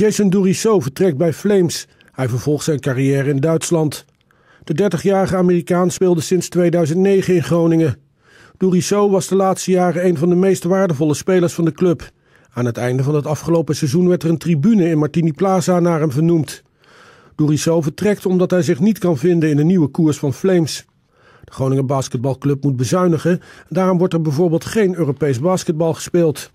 Jason Dourisso vertrekt bij Flames. Hij vervolgt zijn carrière in Duitsland. De 30-jarige Amerikaan speelde sinds 2009 in Groningen. Dourisso was de laatste jaren een van de meest waardevolle spelers van de club. Aan het einde van het afgelopen seizoen werd er een tribune in Martini Plaza naar hem vernoemd. Dourisso vertrekt omdat hij zich niet kan vinden in de nieuwe koers van Flames. De Groningen Basketbalclub moet bezuinigen. Daarom wordt er bijvoorbeeld geen Europees basketbal gespeeld.